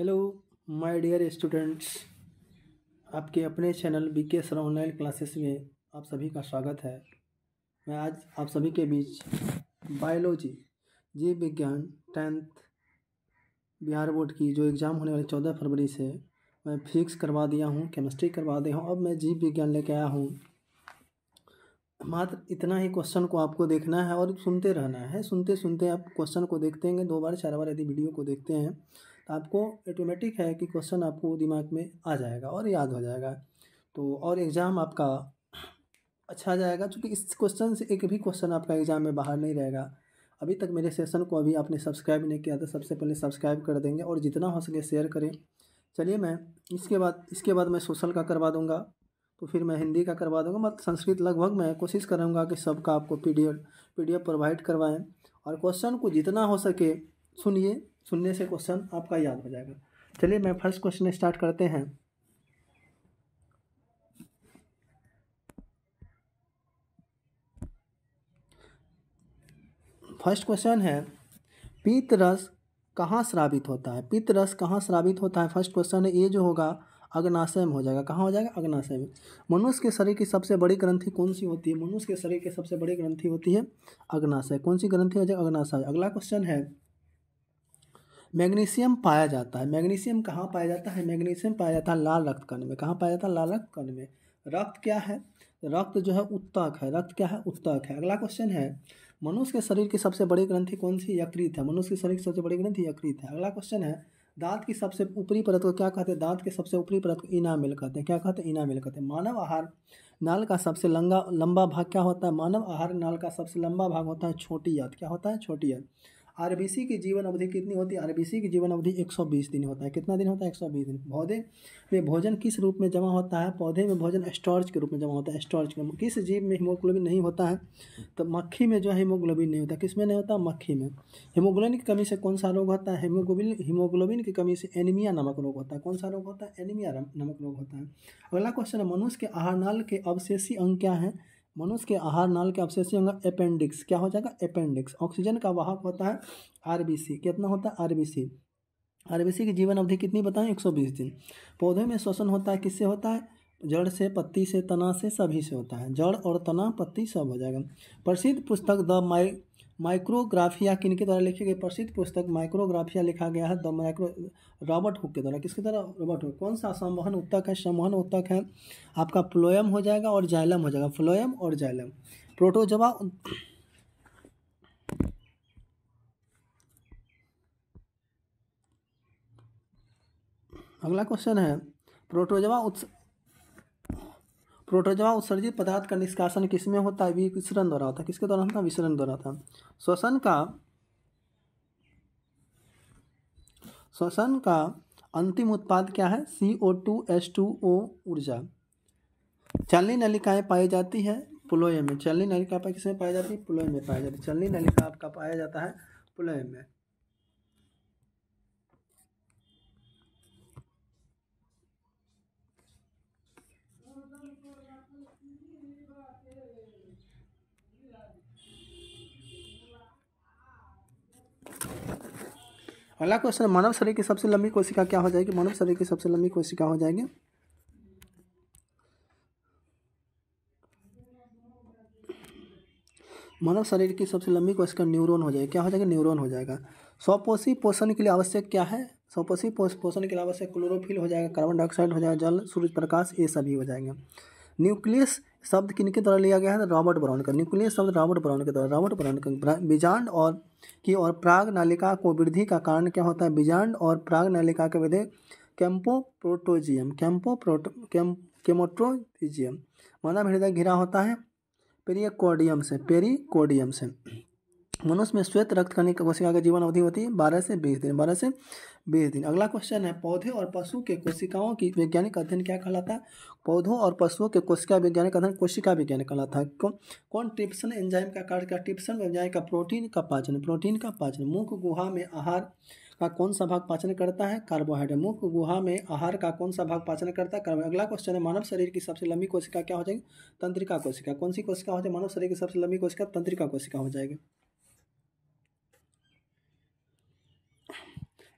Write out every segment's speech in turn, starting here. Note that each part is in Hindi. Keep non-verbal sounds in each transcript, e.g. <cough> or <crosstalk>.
हेलो माय डियर स्टूडेंट्स आपके अपने channel B K sir online classes में आप सभी का स्वागत है मैं आज आप सभी के बीच बायोलॉजी जीव विज्ञान टेंथ बिहार बोर्ड की जो एग्ज़ाम होने वाली चौदह फरवरी से मैं फिजिक्स करवा दिया हूँ केमिस्ट्री करवा दिया हूँ अब मैं जीव विज्ञान लेके आया हूँ मात्र इतना ही क्वेश्चन को आपको देखना है और सुनते रहना है सुनते सुनते आप क्वेश्चन को देखते हैं दो बार चार बार यदि वीडियो को देखते हैं आपको ऑटोमेटिक है कि क्वेश्चन आपको दिमाग में आ जाएगा और याद हो जाएगा तो और एग्ज़ाम आपका अच्छा जाएगा क्योंकि इस क्वेश्चन से एक भी क्वेश्चन आपका एग्ज़ाम में बाहर नहीं रहेगा अभी तक मेरे सेशन को अभी आपने सब्सक्राइब नहीं किया तो सबसे पहले सब्सक्राइब कर देंगे और जितना हो सके शेयर करें चलिए मैं इसके बाद इसके बाद मैं सोशल का करवा दूंगा तो फिर मैं हिंदी का करवा दूंगा मतलब संस्कृत लगभग मैं कोशिश करूंगा कि सबका आपको पी डी एफ प्रोवाइड करवाएँ और क्वेश्चन को जितना हो सके सुनिए सुनने से क्वेश्चन आपका याद हो जाएगा चलिए मैं फर्स्ट क्वेश्चन स्टार्ट करते हैं फर्स्ट क्वेश्चन है पीत रस कहाँ श्रावित होता है पीत रस कहाँ श्रावित होता है फर्स्ट क्वेश्चन है ये जो होगा अग्नाशय में हो जाएगा कहाँ हो जाएगा अग्नाशय में मनुष्य के शरीर की सबसे बड़ी ग्रंथि कौन सी होती है मनुष्य के शरीर की सबसे बड़ी ग्रंथि होती है अग्नाशय कौन सी ग्रंथि हो जाएगी अग्नाशय अगला क्वेश्चन है मैग्नीशियम पाया जाता है मैग्नीशियम कहाँ पाया जाता है मैग्नीशियम पाया जाता है लाल रक्त कण में कहाँ पाया जाता है लाल रक्त कण में रक्त क्या है रक्त जो है उत्तक है रक्त क्या है उत्तक है अगला क्वेश्चन है मनुष्य के शरीर की सबसे बड़ी ग्रंथि कौन सी यकृत है मनुष्य के शरीर की सबसे बड़ी ग्रंथि यकृत है अगला क्वेश्चन है दांत की सबसे ऊपरी परत को क्या कहते हैं दांत के सबसे ऊपरी परत को इनामिल कहते हैं क्या कहते हैं इनामिल कहते हैं मानव आहार नाल का सबसे लंबा लंबा भाग क्या होता है मानव आहार नाल का सबसे लंबा भाग होता है छोटी याद क्या होता है छोटी याद आरबीसी की जीवन अवधि कितनी होती है आरबीसी की जीवन अवधि 120 दिन होता है कितना दिन होता है 120 दिन पौधे में भोजन किस रूप में जमा होता है पौधे में भोजन स्टॉर्च के रूप में जमा होता है स्टॉर्च के किस जीव में हीमोग्लोबिन नहीं होता है तो मक्खी में जो है हीमोग्लोबिन नहीं होता किस में नहीं होता मक्खी में हीमोग्लोबिन की कमी से कौन सा रोग होता है हीमोग्लोबिन हीमोग्लोबिन की कमी से एनीमिया नामक रोग होता है कौन सा रोग होता है एनीमिया नामक रोग होता है अगला क्वेश्चन है मनुष्य के आहार नाल के अवशेषी अंग क्या है मनुष्य के आहार नाल के अवशेष होंगे अपेंडिक्स क्या हो जाएगा अपेंडिक्स ऑक्सीजन का वाहक होता है आरबीसी कितना होता है आरबीसी आरबीसी की जीवन अवधि कितनी बताएं 120 दिन पौधे में श्वसन होता है किससे होता है जड़ से पत्ती से तना से सभी से होता है जड़ और तना पत्ती सब हो जाएगा प्रसिद्ध पुस्तक द माई माइक्रोग्राफिया किनके द्वारा लिखी गई प्रसिद्ध पुस्तक माइक्रोग्राफिया लिखा गया है द माइक्रो रॉबर्ट हुक के द्वारा किसके द्वारा रॉबर्ट हुक कौन सा संवहन उत्तक है संवहन उत्तक है आपका फ्लोएम हो जाएगा और जाइलम हो जाएगा फ्लोयम और जाइलम प्रोटोजवा अगला क्वेश्चन है प्रोटोजवा प्रोटोजोआ उत्सर्जित पदार्थ का निष्कासन किसमें होता है विसरण द्वारा होता है किसके द्वारा होता है विसरण द्वारा होता है श्वसन का श्वसन का अंतिम उत्पाद क्या है C O two S two O ऊर्जा चलनी नलिकाएँ पाई जाती है पुलोय में चलनी नलिका किसमें पाई जाती है पुलोय में पाई जाती है चलनी नलिका आपका पाया जाता है पुलोय में अगला क्वेश्चन मानव शरीर की सबसे लंबी कोशिका क्या हो जाएगी मानव शरीर की सबसे लंबी कोशिका हो जाएगी मानव शरीर की सबसे लंबी कोशिका न्यूरॉन हो जाएगी क्या हो जाएगा न्यूरॉन हो जाएगा स्वपोषी पोषण के लिए आवश्यक क्या है स्वपोषी पोषण के लिए आवश्यक क्लोरोफिल हो जाएगा कार्बन डाइऑक्साइड हो जाएगा जल सूर्य प्रकाश ये सभी हो जाएंगे न्यूक्लियस शब्द किन के द्वारा लिया गया है रॉबर्ट ब्राउन का न्यूक्लियर शब्द रॉबर्ट ब्राउन के द्वारा रॉबर्ट ब्राउन का बीजांड और की और प्राग नालिका को वृद्धि का कारण क्या होता है बीजांड और प्राग नालिका के वृद्धि कैम्पो प्रोटोजियम कैम्पो प्रोटो कैम केमोट्रोजियम मानव हृदय घिरा होता है पेरियकोडियम से पेरिकोडियम से मनुष्य में श्वेत रक्त करने की कोशिका का जीवन अवधि होती है बारह से बीस दिन बारह से बीस दिन अगला क्वेश्चन है पौधे और पशु के कोशिकाओं की वैज्ञानिक अध्ययन क्या कहलाता है पौधों और पशुओं के कोशिका वैज्ञानिक अध्ययन कोशिका विज्ञान कहलाता है कौन कौन ट्रिप्सन एंजाइम का कार्य क्या ट्रिप्सन एंजाइम का प्रोटीन का पाचन प्रोटीन का पाचन मुख गुहा में आहार का कौन सा भाग पाचन करता है कार्बोहाइड्रेट मुख गुहा में आहार का कौन सा भाग पाचन करता है अगला क्वेश्चन है मानव शरीर की सबसे लंबी कोशिका क्या हो जाएगी तंत्रिका कोशिका कौन सी कोशिका हो जाए मानव शरीर की सबसे लंबी कोशिका तंत्रिका कोशिका हो जाएगी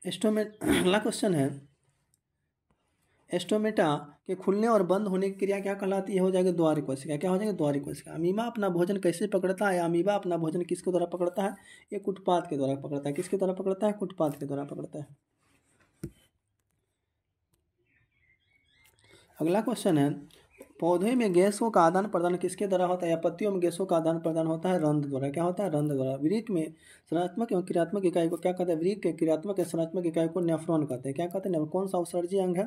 एस्टोमेट अगला क्वेश्चन है एस्टोमेटा के खुलने और बंद होने की क्रिया क्या कहलाती है हो जाएगा द्वार कोशिका क्या हो जाएगी द्वार कोशिका अमीबा अपना भोजन कैसे पकड़ता है अमीबा अपना भोजन किसके द्वारा पकड़ता है ये कुटपात के द्वारा पकड़ता है किसके द्वारा पकड़ता है कुटपात के द्वारा पकड़ता है अगला क्वेश्चन है पौधे में गैसों का आदान प्रदान किसके द्वारा होता है या पत्तियों में गैसों का आदान प्रदान होता है रंध द्वारा क्या होता है रंध द्वारा वृक्क में संरचनात्मक एवं क्रियात्मक इकाई को क्या कहते हैं वृक्क के क्रियात्मक या संरचनात्मक इकाई को नेफ्रॉन कहते हैं क्या कहते हैं कौन सा उत्सर्जी अंग है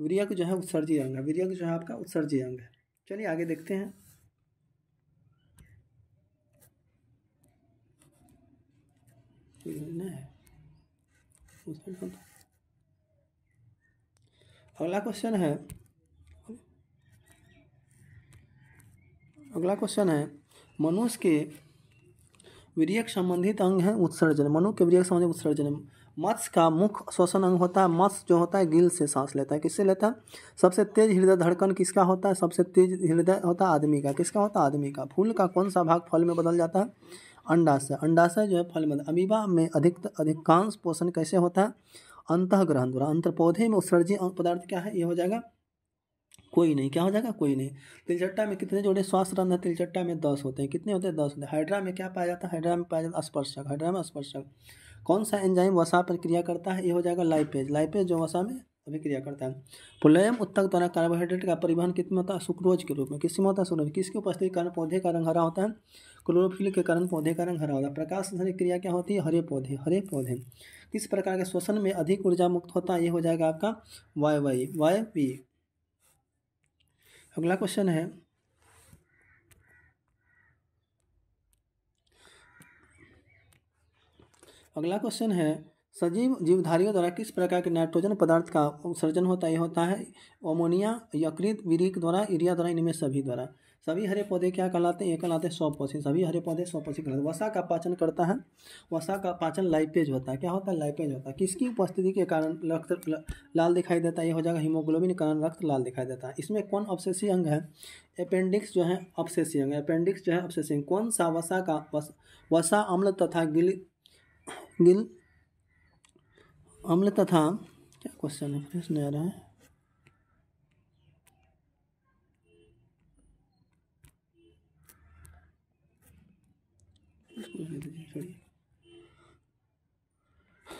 वृयक जो है उत्सर्जी अंग है वृक्क जो है आपका उत्सर्जी अंग है चलिए आगे देखते हैं अगला क्वेश्चन है अगला क्वेश्चन है मनुष्य के वीरियक संबंधित अंग है उत्सर्जन मनु के वीरियक संबंधित उत्सर्जन मत्स्य का मुख्य श्वसन अंग होता है मत्स्य जो होता है गिल से सांस लेता है किससे लेता है सबसे तेज हृदय धड़कन किसका होता है सबसे तेज हृदय होता है आदमी का किसका होता है आदमी का फूल का कौन सा भाग फल में बदल जाता है अंडाशय अंडाशय जो है फल में अमीबा में अधिक अधिकांश पोषण कैसे होता है अंतग्रहण द्वारा अंतर पौधे में उत्सर्जी पदार्थ क्या है ये हो जाएगा कोई नहीं क्या हो जाएगा कोई नहीं तिलचट्टा में कितने जोड़े स्वास्थ्य रंध है तिलचट्टा में दस होते हैं कितने होते हैं दस होते हैं हाइड्रा में क्या पाया जाता है हाइड्रा में पाया जाता है स्पर्शक हाइड्रा में स्पर्शक कौन सा एंजाइम वसा पर क्रिया करता है ये हो जाएगा लाइपेज लाइपेज जो वसा में क्रिया करता है पुलयम उत्तक द्वारा कार्बोहाइड्रेट का परिवहन कितना होता है सुक्रोज के रूप में किसी में होता है सूरज किसकी उपस्थिति कारण पौधे का रंग हरा होता है क्लोरोफिल के कारण पौधे का रंग हरा होता है प्रकाश संसर्ग क्रिया क्या होती है हरे पौधे हरे पौधे किस प्रकार के श्वसन में अधिक ऊर्जा मुक्त होता है ये हो जाएगा आपका वाई वाई वाई पी अगला क्वेश्चन है अगला क्वेश्चन है सजीव जीवधारियों द्वारा किस प्रकार के नाइट्रोजन पदार्थ का उत्सर्जन होता है होता है ओमोनिया यकृत विरीक द्वारा यूरिया द्वारा इनमें सभी द्वारा सभी हरे पौधे क्या कहलाते हैं ये कहलाते हैं सौपोषी सभी हरे पौधे सौपोषी कहलाते हैं वसा का पाचन करता है वसा का पाचन लाइपेज होता है क्या होता है लाइपेज होता है किसकी उपस्थिति के कारण रक्त लाल दिखाई देता है ये हो जाएगा हीमोग्लोबिन के कारण रक्त लाल दिखाई देता है इसमें कौन अवशेषी अंग है अपेंडिक्स जो है अवशेषी अंग अपेंडिक्स जो है अवशेषी अंग कौन सा वसा का वसा अम्ल तथा गिल गिल अम्ल तथा क्या क्वेश्चन है फ्रेश आ रहा है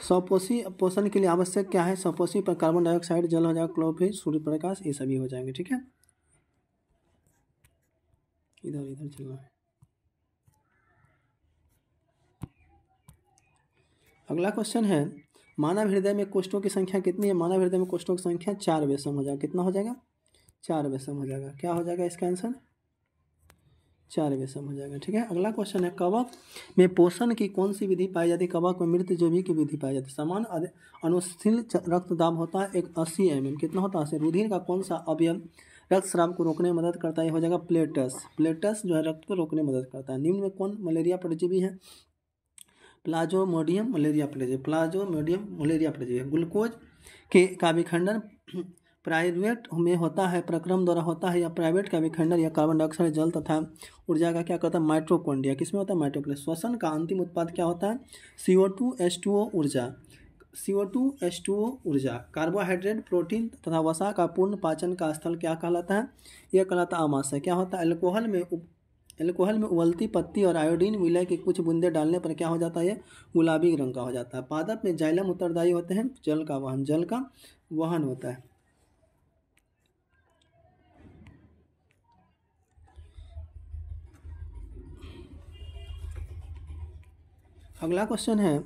सौपोषी पोषण के लिए आवश्यक क्या है सौपोषी पर कार्बन डाइऑक्साइड जल हो जाएगा क्लोरोफिल सूर्य प्रकाश ये सभी हो जाएंगे ठीक है इधर इधर चलना है अगला क्वेश्चन है मानव हृदय में कोष्ठों की संख्या कितनी है मानव हृदय में कोष्ठों की संख्या चार बेसम हो जाएगा कितना हो जाएगा चार बेसम हो जाएगा क्या हो जाएगा इसका आंसर चार में समझ हो जाएगा ठीक है अगला क्वेश्चन है कवक में पोषण की कौन सी विधि पाई जाती है कवक में मृत जो भी की विधि पाई जाती है समान अनुशील रक्तदाब होता है एक अस्सी एम कितना होता है रुधिर का कौन सा अवयव रक्तस्राव को रोकने में मदद करता है हो जाएगा प्लेटस प्लेटस जो है रक्त को रोकने में मदद करता है निम्न में कौन मलेरिया परजीवी है प्लाजोमोडियम मलेरिया परजीवी प्लाजोमोडियम मलेरिया परजीवी ग्लूकोज के का विखंडन प्राइवेट में होता है प्रक्रम द्वारा होता है या प्राइवेट का विखंडन या कार्बन डाइऑक्साइड जल तथा ऊर्जा का क्या कहता है माइट्रोकोन्डिया किसमें होता है माइट्रोकोन्डिया श्वसन का अंतिम उत्पाद क्या होता है C O two S two O ऊर्जा C O two H two O ऊर्जा कार्बोहाइड्रेट प्रोटीन तथा वसा का पूर्ण पाचन का स्थल क्या कहलाता है यह कहलाता है आमाशय क्या होता है एल्कोहल में उप एल्कोहल में उबलती पत्ती और आयोडीन विलय के कुछ बूंदे डालने पर क्या हो जाता है गुलाबी रंग का हो जाता है पादप में जाइलम उत्तरदायी होते हैं जल का वहन जल का वहन होता है अगला क्वेश्चन है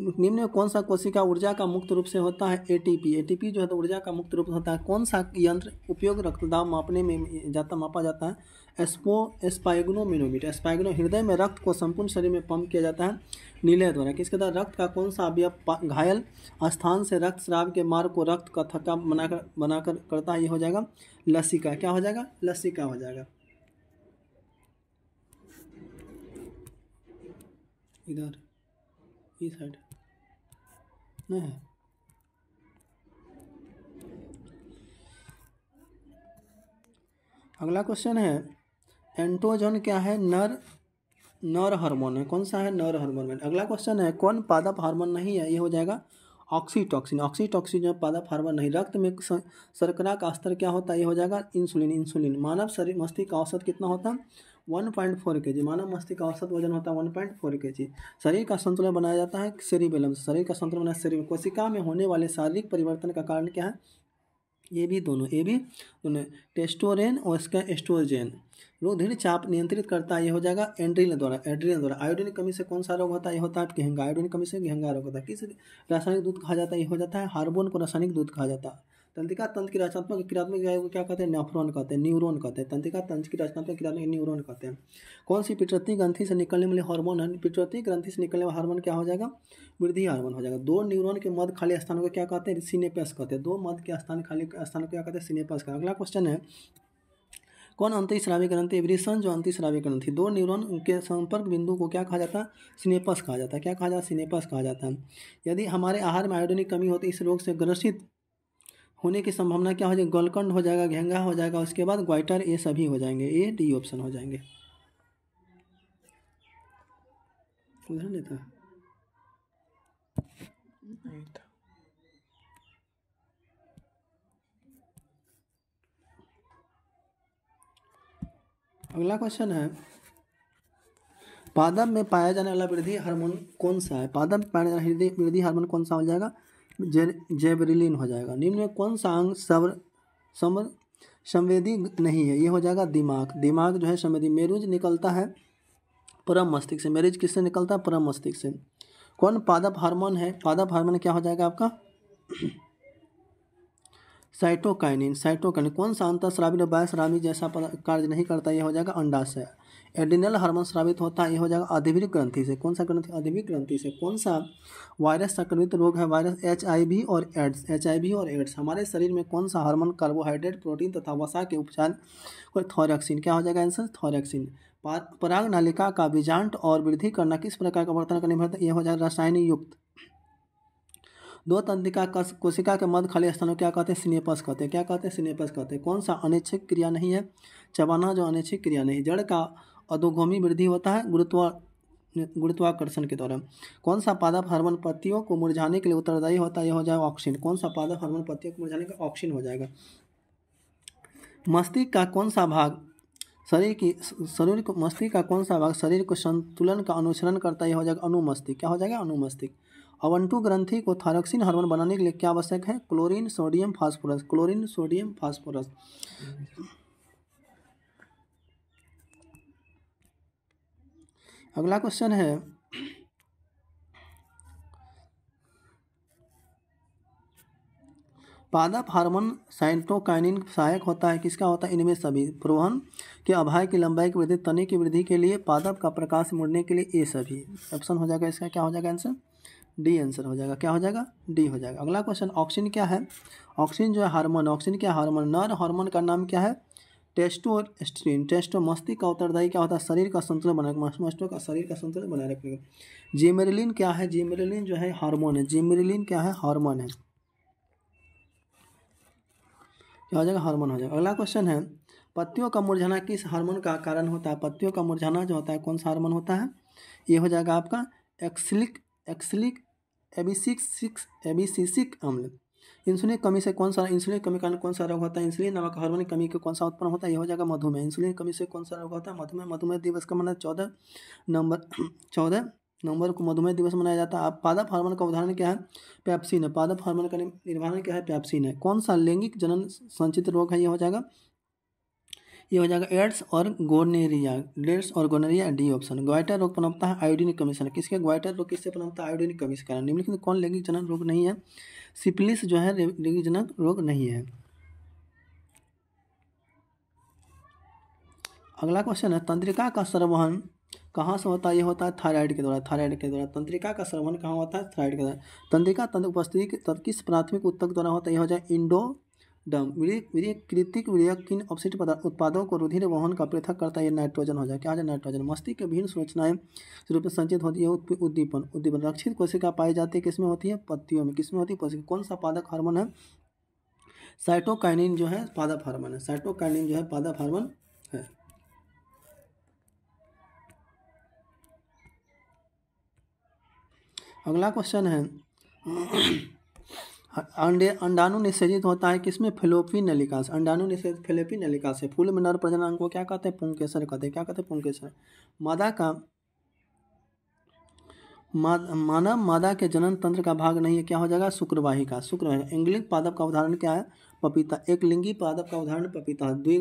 निम्न में कौन सा कोशिका ऊर्जा का मुक्त रूप से होता है एटीपी एटीपी जो है तो ऊर्जा का मुक्त रूप से होता है कौन सा यंत्र उपयोग रक्तदाब मापने में जाता मापा जाता है एस्पो एस्पाइग्नोमिनोमीटर एस्पाइग्नो हृदय में रक्त को संपूर्ण शरीर में पंप किया जाता है नीले द्वारा किसके द्वारा रक्त का कौन सा अवयव घायल स्थान से रक्त श्राव के मार्ग को रक्त का थका बनाकर बनाकर करता है ये हो जाएगा लसिका क्या हो जाएगा लसिका हो जाएगा इधर ये साइड नहीं है अगला क्वेश्चन है एंट्रोजन क्या है नर नर हार्मोन है कौन सा है नर हार्मोन में अगला क्वेश्चन है कौन पादप हार्मोन नहीं है ये हो जाएगा ऑक्सीटॉक्सिन ऑक्सीटॉक्सिन जो पादा फार्मर नहीं रक्त में शर्करा का स्तर क्या होता है ये हो जाएगा इंसुलिन इंसुलिन मानव शरीर मस्तिष्क का औसत कितना होता है वन पॉइंट फोर के जी मानव मस्तिष्क का औसत वजन होता है वन पॉइंट फोर के जी शरीर का संतुलन बनाया जाता है सेरिबेलम शरीर का संतुलन बनाया शरीर कोशिका में होने वाले शारीरिक परिवर्तन का कारण क्या है ये भी दोनों ये भी दोनों टेस्टोरेन और इसका एस्ट्रोजेन रोग धीरे चाप नियंत्रित करता है ये हो जाएगा एंड्रीन द्वारा एड्रीन द्वारा आयोडीन कमी से कौन सा रोग होता है ये होता है गहंगा आयोडीन कमी से गहंगा रोग होता है किस रासायनिक दूध कहा जाता है ये हो जाता है हार्बोन को रासायनिक दूध कहा जाता है तंत्रिका तंत्र की रचनात्मक क्रियात्मक को क्या कहते हैं नेफ्रॉन कहते हैं न्यूरॉन कहते हैं तंत्रिका तंत्र की रचनात्मक क्रियात्मक न्यूरॉन कहते हैं कौन सी पिटरती ग्रंथि से निकलने वाले हार्मोन है पिटरती ग्रंथि से निकलने वाला हार्मोन क्या हो जाएगा वृद्धि हार्मोन हो जाएगा दो न्यूरोन के मध्य खाली स्थान को क्या कहते हैं सीनेपेस कहते हैं दो मध के स्थान खाली स्थान को क्या कहते हैं सीनेपेस का अगला क्वेश्चन है कौन अंति श्राविक ग्रंथि विरिसन जो अंति श्राविक ग्रंथि दो न्यूरॉन के संपर्क बिंदु को क्या कहा जाता है सिनेपस कहा जाता है क्या कहा जाता है सिनेपस कहा जाता है यदि हमारे आहार में आयोडीन की कमी होती तो है इस रोग से ग्रसित होने की संभावना क्या हो जाएगी गोलकंड हो जाएगा घेंगा हो जाएगा उसके बाद ग्वाइटर ये सभी हो जाएंगे ए डी ऑप्शन हो जाएंगे उधर नहीं था अगला क्वेश्चन है पादप में पाया जाने वाला वृद्धि हार्मोन कौन सा है पादप में पाया जाने वृद्धि हार्मोन कौन सा हो जाएगा जेबरिलिन हो जाएगा निम्न में कौन सा अंग सब सम संवेदी नहीं है ये हो जाएगा दिमाग दिमाग जो है संवेदी मेरुज निकलता है परम मस्तिष्क से मेरुज किससे निकलता है परम मस्तिष्क से कौन पादप हार्मोन है पादप हार्मोन क्या हो जाएगा आपका साइटोकाइनिन साइटोकाइनिन कौन सा अंतर श्रावी और बाय जैसा कार्य नहीं करता यह हो जाएगा अंडाशय एडिनल हार्मोन स्रावित होता है यह हो जाएगा अधिविक ग्रंथि से कौन सा ग्रंथि अधिविक ग्रंथि से कौन सा वायरस संक्रमित रोग है वायरस एच और एड्स एच और एड्स हमारे शरीर में कौन सा हार्मोन कार्बोहाइड्रेट प्रोटीन तथा वसा के उपचार को थॉरक्सिन क्या हो जाएगा आंसर थॉरक्सिन पराग नालिका का बीजांट और वृद्धि करना किस प्रकार का वर्तन करने पड़ता है यह हो जाएगा रासायनिक युक्त दो तंत्रिका कोशिका के मध्य खाली स्थानों क्या कहते हैं सिनेपस कहते हैं क्या कहते हैं सिनेपस कहते हैं कौन सा अनिच्छिक क्रिया नहीं है चबाना जो अनैच्छिक क्रिया नहीं जड़ का अधोगामी वृद्धि होता है गुरुत्वा गुरुत्वाकर्षण के दौरान कौन सा पादप हार्मोन पत्तियों को मुरझाने के लिए उत्तरदायी होता है यह हो जाएगा ऑक्सीजन कौन सा पादप हार्मोन पत्तियों को मुरझाने का ऑक्सीजन हो जाएगा मस्तिष्क का कौन सा भाग शरीर की शरीर को मस्तिष्क का कौन सा भाग शरीर को संतुलन का अनुसरण करता है यह हो जाएगा अनुमस्तिक क्या हो जाएगा अनुमस्तिक अवंटु ग्रंथि को थारक्सिन हार्मोन बनाने के लिए क्या आवश्यक है chlorine sodium phosphorus chlorine sodium phosphorus अगला क्वेश्चन है पादप हार्मोन साइटोकाइनिन सहायक होता है किसका होता है इनमें सभी प्रोहन के अभाव की लंबाई की वृद्धि तने की वृद्धि के लिए पादप का प्रकाश मुड़ने के लिए ए सभी ऑप्शन हो जाएगा इसका क्या हो जाएगा आंसर डी आंसर हो जाएगा क्या हो जाएगा डी हो जाएगा अगला क्वेश्चन ऑक्सीजन क्या है ऑक्सीजन जो है हार्मोन ऑक्सीजन क्या हार्मोन नर हार्मोन का नाम क्या है टेस्टो और स्ट्रीन टेस्टो मस्ती का उत्तरदायी क्या होता है शरीर का संतुलन बनाए मस्टो का शरीर का संतुलन बनाए रखने का जेमेरिलिन क्या है जेमेरिलिन जो है हार्मोन है जेमेरिलिन क्या है हार्मोन है क्या हो जाएगा हार्मोन हो जाएगा अगला क्वेश्चन है पत्तियों का मुरझाना किस हार्मोन का कारण होता है पत्तियों का मुरझाना जो होता है कौन सा हार्मोन होता है ये हो जाएगा आपका एक्सिलिक एक्सिलिक एबिसिक सिक्स एबिसिसिक अम्ल इंसुलिन कमी से कौन सा इंसुलिन कमी कारण कौन सा रोग होता है इंसुलिन नामक हार्मोन कमी के कौन सा उत्पन्न होता है यह हो जाएगा मधुमेह इंसुलिन कमी से कौन सा रोग होता है मधुमेह मधुमेह दिवस का मना चौदह नंबर <clears throat> चौदह नवंबर को मधुमेह दिवस मनाया जाता है पादप हार्मोन का उदाहरण क्या है पैप्सिन है पादप हार्मोन का निर्वाहन क्या है पैप्सिन है कौन सा लैंगिक जनन संचित रोग है यह हो जाएगा ये हो जाएगा एड्स और गोनेरिया एड्स और गोनेरिया डी ऑप्शन ग्वाइटर रोग पनपता है आयोडीन कमी से किसके ग्वाइटर रोग किससे पनपता है आयोडीन कमी से कारण निम्नलिखित कौन लैंगिक जनक रोग नहीं है सिपलिस जो है लैंगिक जनक रोग नहीं है अगला क्वेश्चन है तंत्रिका का सर्वहन कहाँ से होता है ये होता है थायराइड के द्वारा थायराइड के द्वारा तंत्रिका का सर्वहन कहाँ होता है थायराइड के द्वारा तंत्रिका तंत्र उपस्थिति किस प्राथमिक उत्तक द्वारा होता है यह हो जाए इंडो डम विधि कृतिक विधेयक किन अपशिष्ट उत्पादों को रुधिर वहन का पृथक करता है नाइट्रोजन हो जाए क्या है नाइट्रोजन मस्तिष्क के भिन्न संरचनाएं रूप में संचित होती है उद्दीपन उद्दीपन रक्षित कोशिका पाई जाती है किसमें होती है पत्तियों में किसमें होती है कौन सा पादक हार्मोन है साइटोकाइनिन जो है पादप हार्मोन है साइटोकाइनिन जो है पादप हार्मोन है अगला क्वेश्चन है अंडे अंडाणु निषेजित होता है किसमें फिलोपी नलिका से अंडाणु निषेजित फिलोपी नलिका से फूल में नर अंग को क्या कहते हैं पुंकेसर कहते हैं क्या कहते हैं पुंकेसर मादा का मा, मानव मादा के जनन तंत्र का भाग नहीं है क्या हो जाएगा शुक्रवाहिका शुक्रवाहिका इंग्लिक पादप का उदाहरण क्या है पपीता एक लिंगी पादप का उदाहरण पपीता है द्वि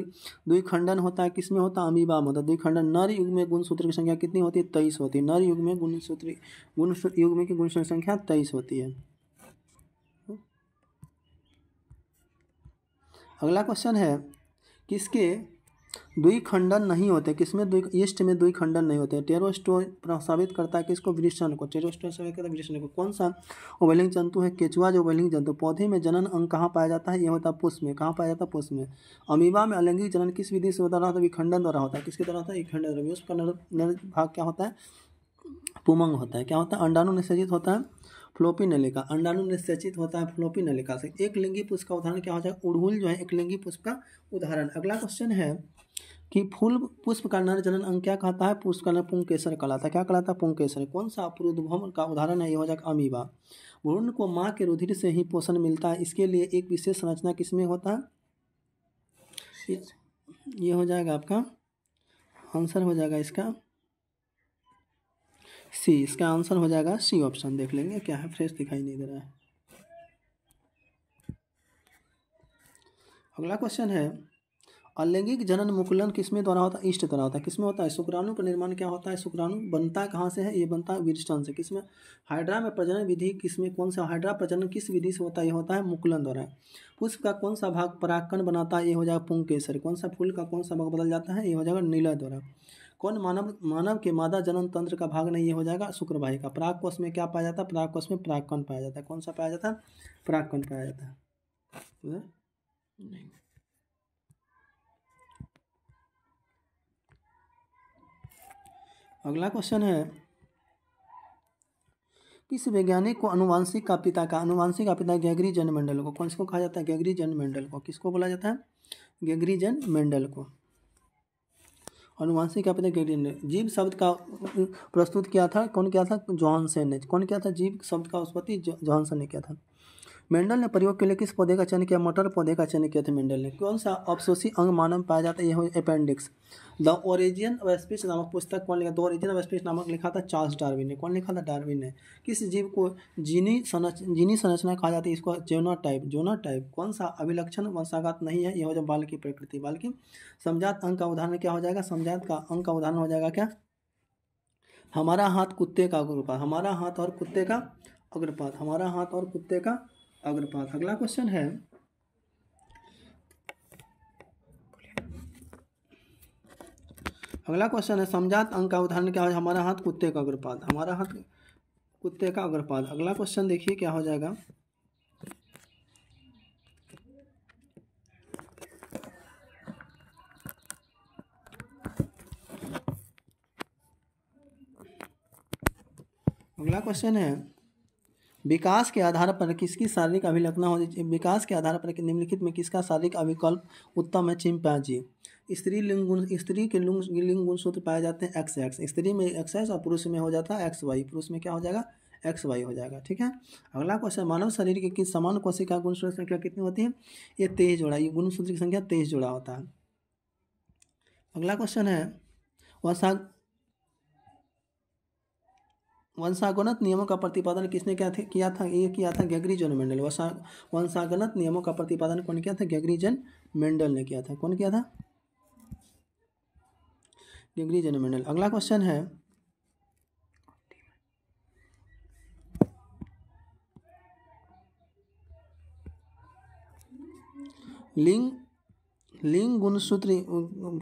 द्विखंडन होता है किसमें होता है अमीबा में होता है द्विखंडन नर युग में गुण सूत्र की संख्या कितनी होती है तेईस होती है नर युग में गुण सूत्र गुण युग में की गुण संख्या तेईस होती है अगला क्वेश्चन है किसके दुई खंडन नहीं होते किसमें दुई ईस्ट में दुई खंडन नहीं होते टेरोस्टो साबित करता है किसको वृषण को टेरोस्टो साबित करता है वृषण को कौन सा ओवेलिंग जंतु है केचुआ जो ओवेलिंग जंतु पौधे में जनन अंग कहाँ पाया जाता है यह होता है पुष्प में कहाँ पाया जाता है पुष्प में अमीबा में अलैंगिक जनन किस विधि से होता रहा है विखंडन द्वारा होता है किसके द्वारा होता है विखंडन द्वारा उसका भाग क्या होता है पुमंग होता है क्या होता है अंडाणु निषेजित होता है फ्लोपी नलिका अंडाणु निश्चित होता है फ्लोपी नलिका से एक लिंगी पुष्प का उदाहरण क्या होता है उड़हुल जो है एक लिंगी पुष्प का उदाहरण अगला क्वेश्चन है कि फूल पुष्प का नर जनन अंग क्या कहता है पुष्प का नर पुंकेसर कहलाता है क्या कहलाता है पुंकेसर कौन सा अप्रुद्भव का उदाहरण है ये हो जाएगा अमीबा भ्रूण को माँ के रुधिर से ही पोषण मिलता है इसके लिए एक विशेष संरचना किसमें होता है ये हो जाएगा आपका आंसर हो जाएगा इसका सी इसका आंसर हो जाएगा सी ऑप्शन देख लेंगे क्या है फ्रेश दिखाई नहीं दे रहा है अगला क्वेश्चन है अलैंगिक जनन मुकुलन किसमें द्वारा होता है इष्ट द्वारा होता है किसमें होता है शुक्राणु का निर्माण क्या होता है शुक्राणु बनता कहाँ से है ये बनता है विरस्टन से किसमें हाइड्रा में प्रजनन विधि किसमें कौन सा हाइड्रा प्रजनन किस विधि से होता है ये होता है मुकुलन द्वारा पुष्प का कौन सा भाग परागकण बनाता है ये हो जाएगा पुंग कौन सा फूल का कौन सा भाग बदल जाता है ये हो जाएगा नीला द्वारा कौन मानव मानव के मादा जनन तंत्र का भाग नहीं हो जाएगा शुक्रवाही प्राग कोष में क्या पाया जाता है कोष में प्रागकण पाया जाता है कौन सा पाया जाता है प्रागकण पाया जाता तो है अगला क्वेश्चन है किस वैज्ञानिक को अनुवांशिक का पिता का अनुवांशिक का पिता गैगरी जन मंडल को कौन को कहा जाता है गैगरी जन मंडल को किसको बोला जाता है गैगरी जन मंडल को अनुवांशिक अपने ग्रेडियंट जीव शब्द का प्रस्तुत किया था कौन किया था जॉनसन ने कौन किया था जीव शब्द का उत्पत्ति जॉनसन ने किया था मेंडल ने प्रयोग के लिए किस पौधे का चयन किया मटर पौधे का चयन किया था मेंडल ने कौन सा अपशोषी अंग मानव में पाया जाता है यह appendix the origin of speech नामक पुस्तक कौन लिखा द ओरिजिन ऑफ स्पीच नामक लिखा था चार्ल्स डार्विन ने कौन लिखा था डार्विन ने किस जीव को जीनी संरच जीनी संरचना कहा जाती है इसको जोना टाइप जोना टाइप कौन सा अभिलक्षण वंशागत नहीं है यह हो जाए बाल की प्रकृति बाल की समझात अंग का उदाहरण क्या हो जाएगा समझात का अंग का उदाहरण हो जाएगा क्या हमारा हाथ कुत्ते का अग्रपात हमारा हाथ और कुत्ते का अग्रपात हमारा हाथ और कुत्ते का अग्रपात अगला क्वेश्चन है अगला क्वेश्चन है समझात अंग का उदाहरण क्या हो हमारा हाथ कुत्ते का अग्रपात हमारा हाथ कुत्ते का अग्रपात अगला क्वेश्चन देखिए क्या हो जाएगा अगला क्वेश्चन है विकास के आधार पर किसकी शारीरिक अभिलखना होनी चाहिए विकास के आधार पर निम्नलिखित में किसका शारीरिक अभिकल्प उत्तम है जी स्त्री लिंग गुण स्त्री के लिंग लिंग गुण सूत्र पाए जाते हैं एक्स एक्स स्त्री में एक्स एक्स और पुरुष में हो जाता है एक्स वाई पुरुष में क्या हो जाएगा एक्स वाई हो जाएगा ठीक है अगला क्वेश्चन मानव शरीर के किस समान कोशिका गुण सूत्र संख्या कितनी होती है ये तेईस जोड़ा ये गुण सूत्र की संख्या तेईस जोड़ा होता है अगला क्वेश्चन है वसा वंशागणत नियमों का प्रतिपादन किसने क्या थे किया था ये किया था गैगरीजन मेंडल वंशागणत नियमों का प्रतिपादन कौन किया था गैगरीजन मेंडल ने किया था कौन किया था गैगरीजन मेंडल अगला क्वेश्चन है लिंग लिंग गुण सूत्र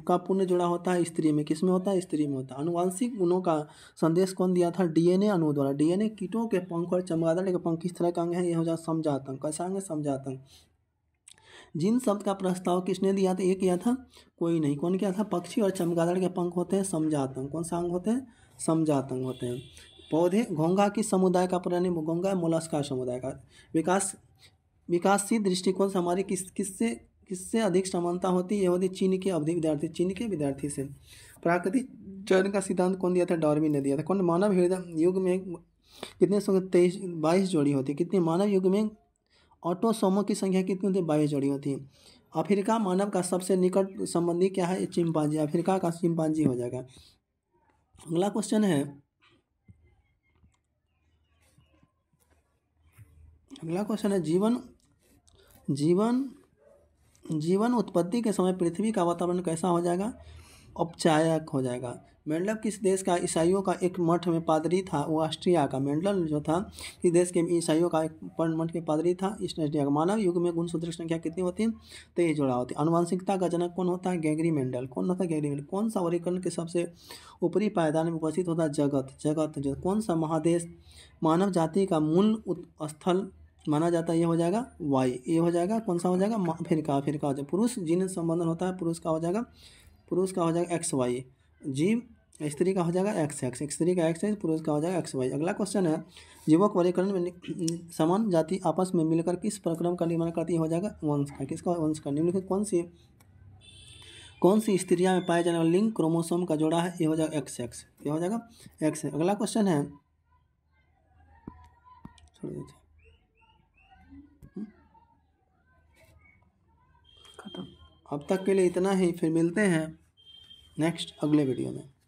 का पुण्य जुड़ा होता है स्त्री में किस में होता है स्त्री में होता है अनुवांशिक गुणों का संदेश कौन दिया था डीएनए अणु द्वारा डीएनए कीटों के पंख और चमगादड़ के पंख किस तरह का अंग है यह हो जाए हूँ कैसा अंग है समझातंग जिन शब्द का प्रस्ताव किसने दिया था ये किया था कोई नहीं कौन किया था पक्षी और चमगादड़ के पंख होते हैं समझातंग कौन सा अंग होते हैं समझातंग होते हैं पौधे घोंगा किस समुदाय का प्राणी घोंगा मोलस्का समुदाय का विकास विकासशील दृष्टिकोण से हमारे किस किससे किससे अधिक समानता होती है होती चीन के अवधि विद्यार्थी चीन के विद्यार्थी से प्राकृतिक चयन का सिद्धांत कौन दिया था डॉर्मी ने दिया था कौन मानव युग में कितने संख्या तेईस बाईस जोड़ी होती है कितने मानव युग में ऑटोसोमो की संख्या कितनी होती है बाईस जोड़ी होती है अफ्रीका मानव का सबसे निकट संबंधी क्या है चिंपांजी अफ्रीका का चिंपांजी हो जाएगा अगला क्वेश्चन है अगला क्वेश्चन है जीवन जीवन जीवन उत्पत्ति के समय पृथ्वी का वातावरण कैसा हो जाएगा औपचायक हो जाएगा मेंडलव किस देश का ईसाइयों का एक मठ में पादरी था वो ऑस्ट्रिया का मेंडल जो था इस देश के ईसाइयों का एक मठ के पादरी था ऑस्ट्रिया का मानव युग में गुणसूत्र संख्या कितनी होती है तेईस जोड़ा होती है अनुवांशिकता का जनक कौन होता है गैगरी मेंडल कौन होता है गैगरी मेंडल कौन सा वर्गीकरण के सबसे ऊपरी पायदान में उपस्थित होता है जगत जगत जो कौन सा महादेश मानव जाति का मूल स्थल माना जाता है ये हो जाएगा वाई ये हो जाएगा कौन सा हो जाएगा फिर का फिर का हो जाएगा पुरुष जिन संबंधन होता है पुरुष का हो जाएगा पुरुष का हो जाएगा एक्स वाई जीव स्त्री का हो जाएगा एक्स एक्स स्त्री का एक्स एक्स पुरुष का हो जाएगा एक्स वाई अगला क्वेश्चन है जीवक वर्गीकरण में समान जाति आपस में मिलकर किस प्रक्रम का निर्माण करती हो जाएगा वंश का किसका वंश का निम्नलिखित कौन सी कौन सी स्त्रियाँ में पाया जाने वाला लिंग क्रोमोसोम का जोड़ा है ये हो जाएगा एक्स एक्स ये हो जाएगा एक्स अगला क्वेश्चन है छोड़ अब तक के लिए इतना ही फिर मिलते हैं नेक्स्ट अगले वीडियो में